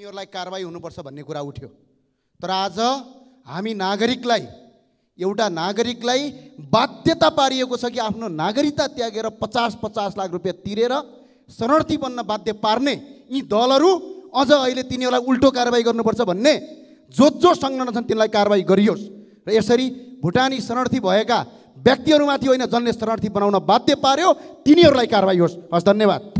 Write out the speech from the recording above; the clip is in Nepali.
उनीहरूलाई कारवाही हुनुपर्छ भन्ने कुरा उठ्यो तर आज हामी नागरिकलाई एउटा नागरिकलाई बाध्यता पारिएको छ कि आफ्नो नागरिकता त्यागेर पचास पचास लाख रुपियाँ तिरेर शरणार्थी बन्न बाध्य पार्ने यी दलहरू अझ अहिले तिनीहरूलाई उल्टो कारवाही गर्नुपर्छ भन्ने जो जो संलग्न छन् तिनलाई कारवाही गरियोस् र यसरी भुटानी शरणार्थी भएका व्यक्तिहरूमाथि होइन जसले शरणार्थी बनाउन बाध्य पार्यो तिनीहरूलाई कारवाही होस् हस् धन्यवाद